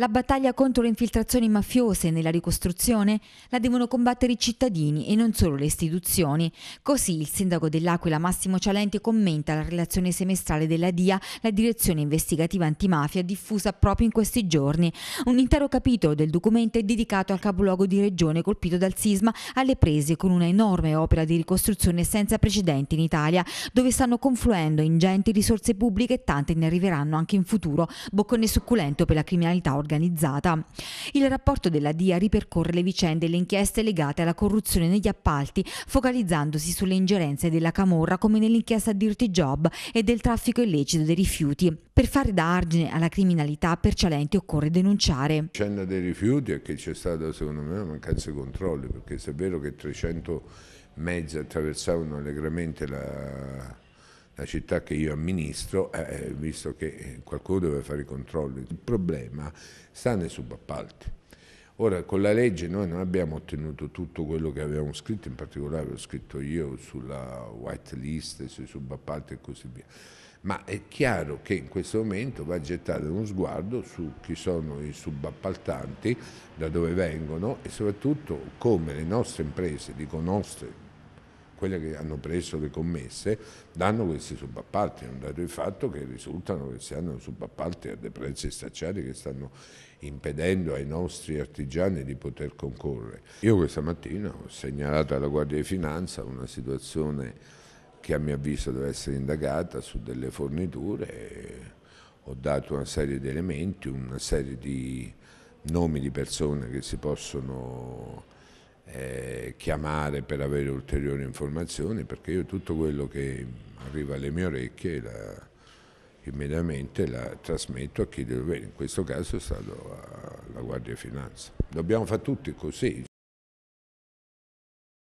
La battaglia contro le infiltrazioni mafiose nella ricostruzione la devono combattere i cittadini e non solo le istituzioni. Così il sindaco dell'Aquila Massimo Cialenti commenta la relazione semestrale della DIA, la direzione investigativa antimafia diffusa proprio in questi giorni. Un intero capitolo del documento è dedicato al capoluogo di regione colpito dal sisma alle prese con una enorme opera di ricostruzione senza precedenti in Italia, dove stanno confluendo ingenti risorse pubbliche e tante ne arriveranno anche in futuro, boccone succulento per la criminalità organizzata organizzata. Il rapporto della DIA ripercorre le vicende e le inchieste legate alla corruzione negli appalti, focalizzandosi sulle ingerenze della Camorra come nell'inchiesta Dirty Job e del traffico illecito dei rifiuti. Per fare da argine alla criminalità per Cialenti occorre denunciare. La vicenda dei rifiuti è che c'è stata secondo me una mancanza di controllo, perché se è vero che 300 mezzi attraversavano allegramente la la città che io amministro, eh, eh visto che eh, qualcuno deve fare i controlli. Il problema sta nei subappalti. Ora, con la legge noi non abbiamo ottenuto tutto quello che avevamo scritto, in particolare l'ho scritto io sulla white list, sui subappalti e così via. Ma è chiaro che in questo momento va gettato uno sguardo su chi sono i subappaltanti, da dove vengono e soprattutto come le nostre imprese, dico nostre, quelle che hanno preso le commesse, danno questi subappalti, è un dato di fatto che risultano che si hanno subappalti a dei prezzi stacciati che stanno impedendo ai nostri artigiani di poter concorrere. Io questa mattina ho segnalato alla Guardia di Finanza una situazione che a mio avviso deve essere indagata su delle forniture, ho dato una serie di elementi, una serie di nomi di persone che si possono eh, chiamare per avere ulteriori informazioni, perché io tutto quello che arriva alle mie orecchie la, immediatamente la trasmetto a chi deve avere, in questo caso è stato alla Guardia Finanza. Dobbiamo fare tutti così,